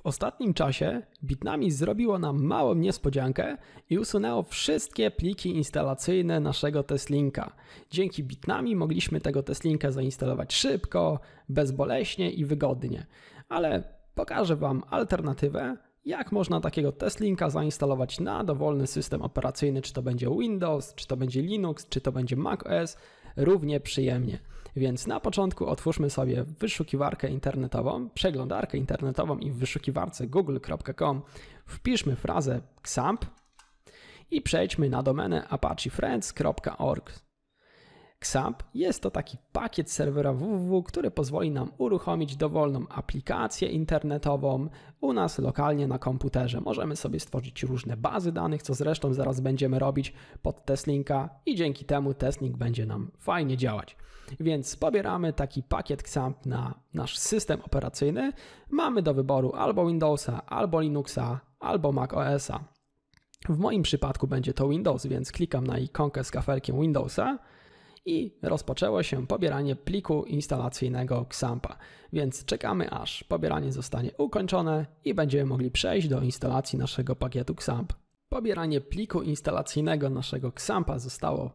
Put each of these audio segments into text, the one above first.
W ostatnim czasie Bitnami zrobiło nam małą niespodziankę i usunęło wszystkie pliki instalacyjne naszego testlinka. Dzięki Bitnami mogliśmy tego testlinka zainstalować szybko, bezboleśnie i wygodnie. Ale pokażę Wam alternatywę, jak można takiego testlinka zainstalować na dowolny system operacyjny, czy to będzie Windows, czy to będzie Linux, czy to będzie macOS, równie przyjemnie. Więc na początku otwórzmy sobie wyszukiwarkę internetową, przeglądarkę internetową i w wyszukiwarce google.com wpiszmy frazę XAMPP i przejdźmy na domenę apachefriends.org. XAMPP jest to taki pakiet serwera www, który pozwoli nam uruchomić dowolną aplikację internetową u nas lokalnie na komputerze. Możemy sobie stworzyć różne bazy danych, co zresztą zaraz będziemy robić pod Testlinka i dzięki temu Testlink będzie nam fajnie działać. Więc pobieramy taki pakiet XAMPP na nasz system operacyjny. Mamy do wyboru albo Windowsa, albo Linuxa, albo macOSa. W moim przypadku będzie to Windows, więc klikam na ikonkę z kafelkiem Windowsa i rozpoczęło się pobieranie pliku instalacyjnego XAMPA, więc czekamy aż pobieranie zostanie ukończone i będziemy mogli przejść do instalacji naszego pakietu XAMP. Pobieranie pliku instalacyjnego naszego XAMPA zostało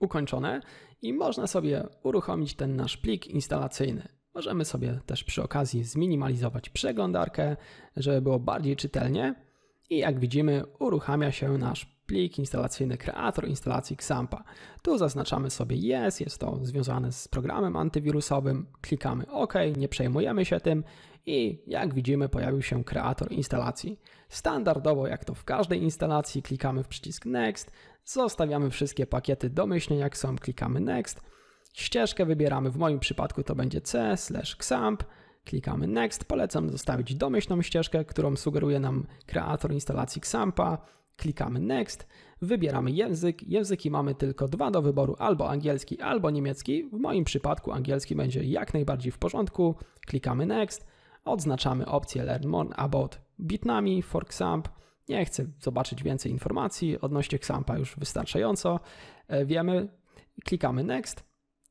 ukończone i można sobie uruchomić ten nasz plik instalacyjny. Możemy sobie też przy okazji zminimalizować przeglądarkę, żeby było bardziej czytelnie i jak widzimy uruchamia się nasz plik instalacyjny kreator instalacji XAMPA. Tu zaznaczamy sobie Yes, jest to związane z programem antywirusowym, klikamy OK, nie przejmujemy się tym i jak widzimy pojawił się kreator instalacji. Standardowo jak to w każdej instalacji klikamy w przycisk Next, zostawiamy wszystkie pakiety domyślnie jak są, klikamy Next, ścieżkę wybieramy, w moim przypadku to będzie C XAMP, klikamy Next, polecam zostawić domyślną ścieżkę, którą sugeruje nam kreator instalacji XAMPA, Klikamy Next, wybieramy język. Języki mamy tylko dwa do wyboru, albo angielski, albo niemiecki. W moim przypadku angielski będzie jak najbardziej w porządku. Klikamy Next, odznaczamy opcję Learn More About Bitnami for XAMPP. Nie chcę zobaczyć więcej informacji odnośnie XAMPa już wystarczająco. E, wiemy, klikamy Next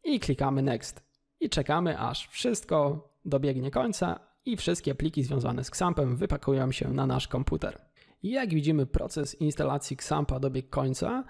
i klikamy Next. I czekamy, aż wszystko dobiegnie końca i wszystkie pliki związane z XAMPem wypakują się na nasz komputer. Jak widzimy proces instalacji XAMPA dobiegł końca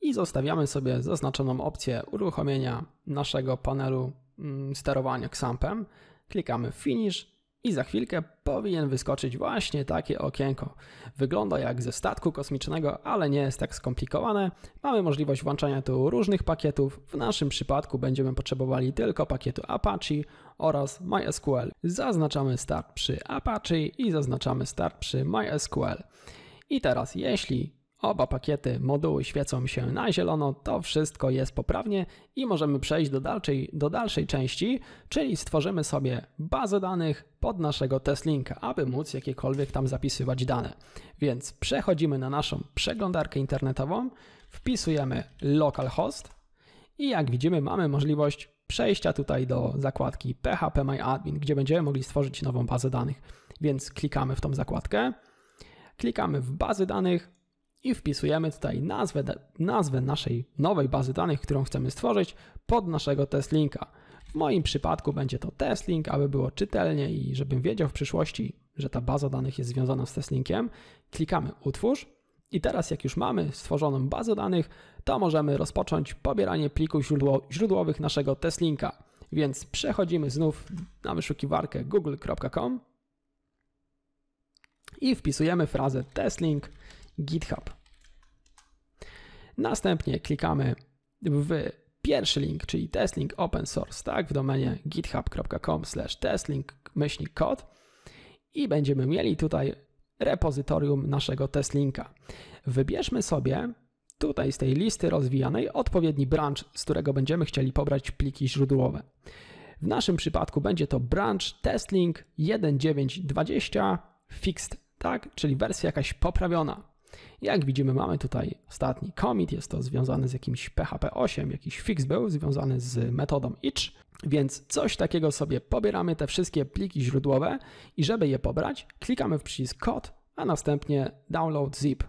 i zostawiamy sobie zaznaczoną opcję uruchomienia naszego panelu mm, sterowania XAMPem. Klikamy Finish i za chwilkę powinien wyskoczyć właśnie takie okienko. Wygląda jak ze statku kosmicznego, ale nie jest tak skomplikowane. Mamy możliwość włączania tu różnych pakietów. W naszym przypadku będziemy potrzebowali tylko pakietu Apache oraz MySQL. Zaznaczamy start przy Apache i zaznaczamy start przy MySQL. I teraz jeśli Oba pakiety moduły świecą się na zielono, to wszystko jest poprawnie i możemy przejść do dalszej, do dalszej części, czyli stworzymy sobie bazę danych pod naszego testlinka, aby móc jakiekolwiek tam zapisywać dane. Więc przechodzimy na naszą przeglądarkę internetową, wpisujemy localhost i jak widzimy mamy możliwość przejścia tutaj do zakładki phpmyadmin, gdzie będziemy mogli stworzyć nową bazę danych. Więc klikamy w tą zakładkę, klikamy w bazy danych, i wpisujemy tutaj nazwę, nazwę naszej nowej bazy danych, którą chcemy stworzyć pod naszego test linka. W moim przypadku będzie to test link, aby było czytelnie i żebym wiedział w przyszłości, że ta baza danych jest związana z test linkiem. Klikamy utwórz i teraz jak już mamy stworzoną bazę danych, to możemy rozpocząć pobieranie plików źródło, źródłowych naszego test linka. Więc przechodzimy znów na wyszukiwarkę google.com i wpisujemy frazę testlink GitHub. Następnie klikamy w pierwszy link, czyli testlink open source, tak, w domenie github.com testlink myślnik kod i będziemy mieli tutaj repozytorium naszego testlinka. Wybierzmy sobie tutaj z tej listy rozwijanej odpowiedni branch, z którego będziemy chcieli pobrać pliki źródłowe. W naszym przypadku będzie to branch testlink 1.9.20 fixed, tak, czyli wersja jakaś poprawiona, jak widzimy, mamy tutaj ostatni commit, jest to związane z jakimś PHP 8, jakiś fix był związany z metodą each, więc coś takiego sobie pobieramy te wszystkie pliki źródłowe i żeby je pobrać, klikamy w przycisk kod, a następnie download zip.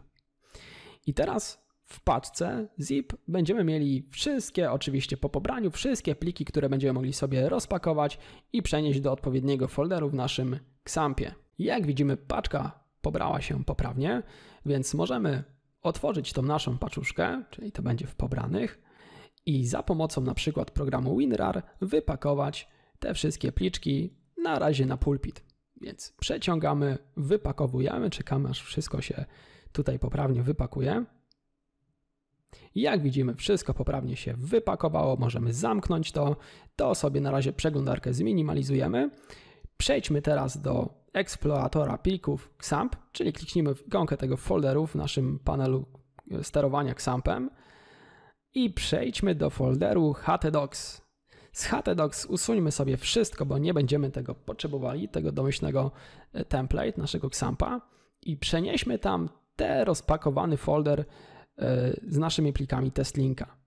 I teraz w paczce zip będziemy mieli wszystkie, oczywiście po pobraniu, wszystkie pliki, które będziemy mogli sobie rozpakować i przenieść do odpowiedniego folderu w naszym XAMPie. Jak widzimy, paczka pobrała się poprawnie, więc możemy otworzyć tą naszą paczuszkę, czyli to będzie w pobranych i za pomocą na przykład programu WinRAR wypakować te wszystkie pliczki na razie na pulpit. Więc przeciągamy, wypakowujemy, czekamy aż wszystko się tutaj poprawnie wypakuje. Jak widzimy, wszystko poprawnie się wypakowało, możemy zamknąć to. To sobie na razie przeglądarkę zminimalizujemy. Przejdźmy teraz do eksploratora plików Xamp, czyli kliknijmy w ikonkę tego folderu w naszym panelu e, sterowania Xampem i przejdźmy do folderu htdocs. Z htdocs usuńmy sobie wszystko, bo nie będziemy tego potrzebowali, tego domyślnego e, template naszego Xampa i przenieśmy tam ten rozpakowany folder e, z naszymi plikami testlinka.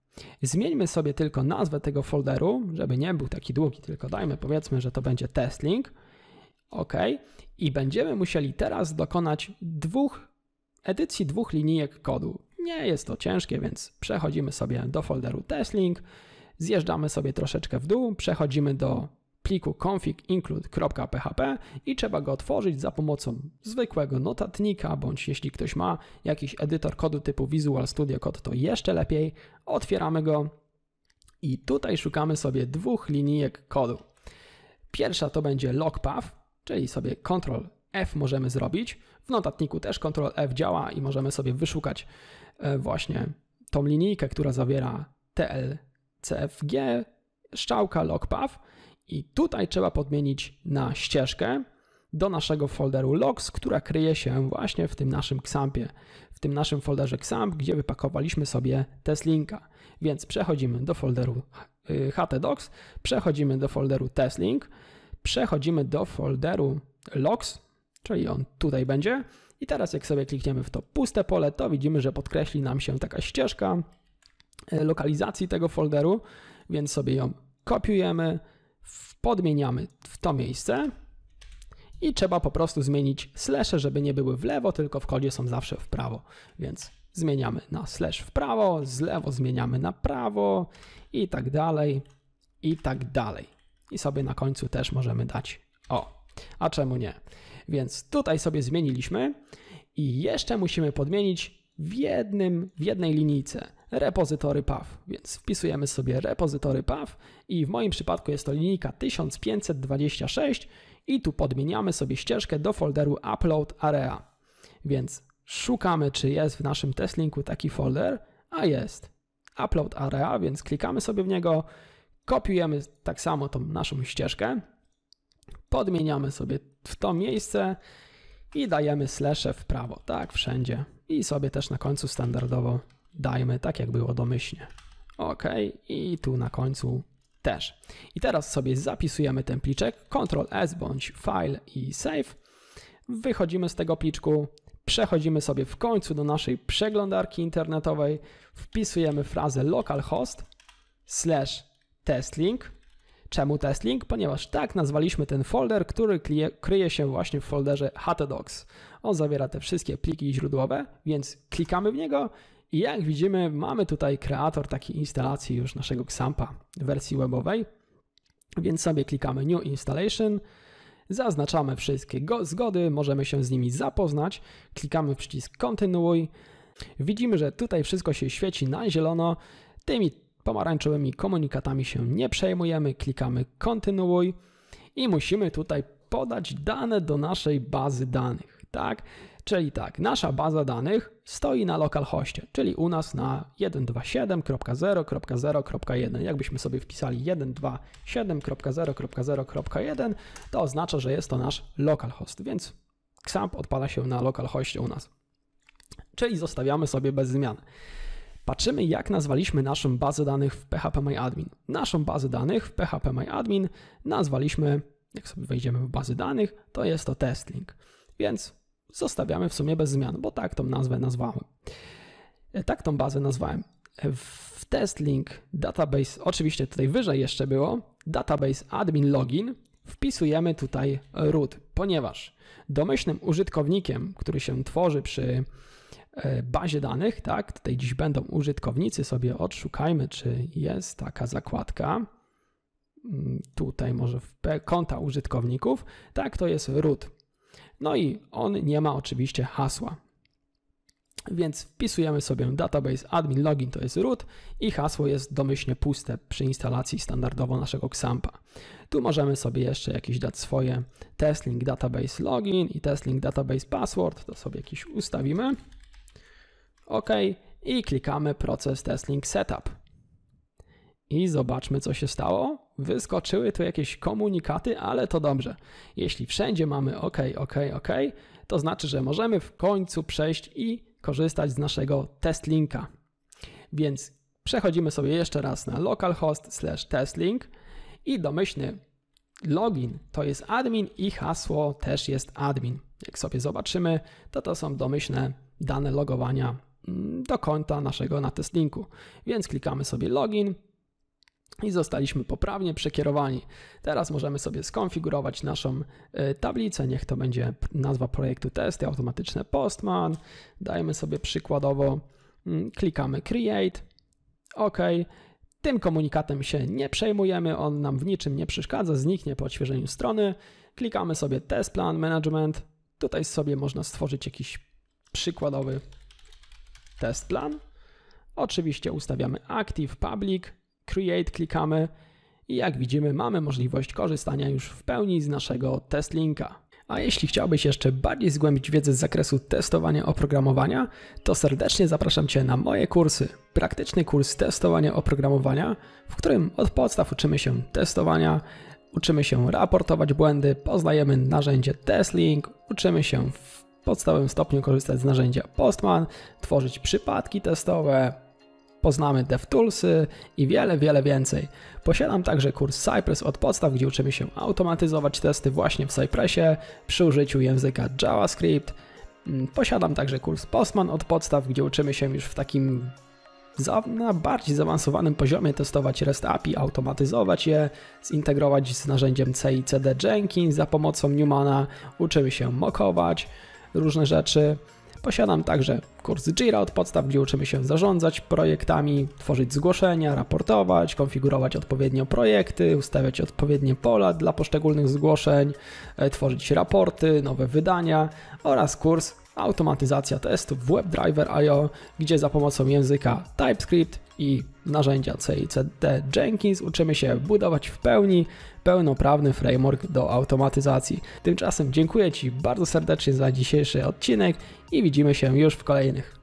Zmieńmy sobie tylko nazwę tego folderu, żeby nie był taki długi, tylko dajmy powiedzmy, że to będzie testlink. link OK. I będziemy musieli teraz dokonać dwóch edycji dwóch linijek kodu. Nie jest to ciężkie, więc przechodzimy sobie do folderu testlink, zjeżdżamy sobie troszeczkę w dół, przechodzimy do pliku config include.php i trzeba go otworzyć za pomocą zwykłego notatnika, bądź jeśli ktoś ma jakiś edytor kodu typu Visual Studio Code, to jeszcze lepiej. Otwieramy go i tutaj szukamy sobie dwóch linijek kodu. Pierwsza to będzie logpath, czyli sobie Ctrl F możemy zrobić. W notatniku też Ctrl F działa i możemy sobie wyszukać e, właśnie tą linijkę, która zawiera TLCFG, strzałka logpath i tutaj trzeba podmienić na ścieżkę do naszego folderu logs, która kryje się właśnie w tym naszym XAMPie, w tym naszym folderze XAMP, gdzie wypakowaliśmy sobie testlinka Więc przechodzimy do folderu y, htdocs, przechodzimy do folderu testlink, Przechodzimy do folderu logs, czyli on tutaj będzie. I teraz jak sobie klikniemy w to puste pole, to widzimy, że podkreśli nam się taka ścieżka e, lokalizacji tego folderu, więc sobie ją kopiujemy, podmieniamy w to miejsce i trzeba po prostu zmienić slashe, żeby nie były w lewo, tylko w kodzie są zawsze w prawo, więc zmieniamy na slash w prawo, z lewo zmieniamy na prawo i tak dalej, i tak dalej i sobie na końcu też możemy dać o. A czemu nie? Więc tutaj sobie zmieniliśmy i jeszcze musimy podmienić w, jednym, w jednej linijce repozytory PAW. Więc wpisujemy sobie repozytory PAW i w moim przypadku jest to linijka 1526 i tu podmieniamy sobie ścieżkę do folderu Upload Area. Więc szukamy, czy jest w naszym testlinku taki folder, a jest. Upload Area, więc klikamy sobie w niego kopiujemy tak samo tą naszą ścieżkę, podmieniamy sobie w to miejsce i dajemy slesze w prawo, tak, wszędzie. I sobie też na końcu standardowo dajmy, tak jak było domyślnie. OK, i tu na końcu też. I teraz sobie zapisujemy ten pliczek, Ctrl S bądź File i Save. Wychodzimy z tego pliczku, przechodzimy sobie w końcu do naszej przeglądarki internetowej, wpisujemy frazę localhost slash testlink. Czemu testlink? Ponieważ tak nazwaliśmy ten folder, który kryje się właśnie w folderze htdocs. On zawiera te wszystkie pliki źródłowe, więc klikamy w niego i jak widzimy mamy tutaj kreator takiej instalacji już naszego XAMPa w wersji webowej. Więc sobie klikamy New Installation, zaznaczamy wszystkie zgody, możemy się z nimi zapoznać, klikamy przycisk Kontynuuj. Widzimy, że tutaj wszystko się świeci na zielono. Tymi pomarańczowymi komunikatami się nie przejmujemy, klikamy kontynuuj i musimy tutaj podać dane do naszej bazy danych, tak? Czyli tak, nasza baza danych stoi na localhostie, czyli u nas na 127.0.0.1. Jakbyśmy sobie wpisali 127.0.0.1, to oznacza, że jest to nasz localhost, więc XAMPP odpala się na localhostie u nas. Czyli zostawiamy sobie bez zmian patrzymy jak nazwaliśmy naszą bazę danych w phpMyAdmin. Naszą bazę danych w phpMyAdmin nazwaliśmy, jak sobie wejdziemy w bazy danych, to jest to testlink. Więc zostawiamy w sumie bez zmian, bo tak tą nazwę nazwałem. E, tak tą bazę nazwałem. E, w testlink database, oczywiście tutaj wyżej jeszcze było, database admin login, wpisujemy tutaj root, ponieważ domyślnym użytkownikiem, który się tworzy przy E, bazie danych, tak, tutaj dziś będą użytkownicy, sobie odszukajmy, czy jest taka zakładka. Mm, tutaj może w P, konta użytkowników, tak, to jest root. No i on nie ma oczywiście hasła. Więc wpisujemy sobie database admin login to jest root i hasło jest domyślnie puste przy instalacji standardowo naszego XAMPa. Tu możemy sobie jeszcze jakieś dać swoje testlink database login i testlink database password, to sobie jakiś ustawimy. OK i klikamy proces Testing Setup. I zobaczmy, co się stało. Wyskoczyły tu jakieś komunikaty, ale to dobrze. Jeśli wszędzie mamy OK, OK, OK, to znaczy, że możemy w końcu przejść i korzystać z naszego testlinka. Więc przechodzimy sobie jeszcze raz na localhost testlink i domyślny login to jest admin i hasło też jest admin. Jak sobie zobaczymy, to to są domyślne dane logowania Mm, do konta naszego na testlinku. Więc klikamy sobie login i zostaliśmy poprawnie przekierowani. Teraz możemy sobie skonfigurować naszą y, tablicę. Niech to będzie nazwa projektu testy automatyczne Postman. Dajmy sobie przykładowo, mm, klikamy create. OK. Tym komunikatem się nie przejmujemy, on nam w niczym nie przeszkadza, zniknie po odświeżeniu strony. Klikamy sobie test plan management. Tutaj sobie można stworzyć jakiś przykładowy test plan. Oczywiście ustawiamy Active Public, Create klikamy i jak widzimy mamy możliwość korzystania już w pełni z naszego test linka. A jeśli chciałbyś jeszcze bardziej zgłębić wiedzę z zakresu testowania oprogramowania, to serdecznie zapraszam Cię na moje kursy. Praktyczny kurs testowania oprogramowania, w którym od podstaw uczymy się testowania, uczymy się raportować błędy, poznajemy narzędzie TestLink, uczymy się podstawowym stopniu korzystać z narzędzia Postman, tworzyć przypadki testowe, poznamy DevToolsy i wiele, wiele więcej. Posiadam także kurs Cypress od podstaw, gdzie uczymy się automatyzować testy właśnie w Cypressie przy użyciu języka JavaScript. Mm, posiadam także kurs Postman od podstaw, gdzie uczymy się już w takim za, na bardziej zaawansowanym poziomie testować REST API, automatyzować je, zintegrować z narzędziem CI/CD Jenkins za pomocą Newmana, uczymy się mokować, różne rzeczy. Posiadam także kursy Jira od podstaw, gdzie uczymy się zarządzać projektami, tworzyć zgłoszenia, raportować, konfigurować odpowiednio projekty, ustawiać odpowiednie pola dla poszczególnych zgłoszeń, e, tworzyć raporty, nowe wydania oraz kurs automatyzacja testów w WebDriver.io, gdzie za pomocą języka TypeScript i narzędzia CICD Jenkins uczymy się budować w pełni pełnoprawny framework do automatyzacji. Tymczasem dziękuję Ci bardzo serdecznie za dzisiejszy odcinek i widzimy się już w kolejnych.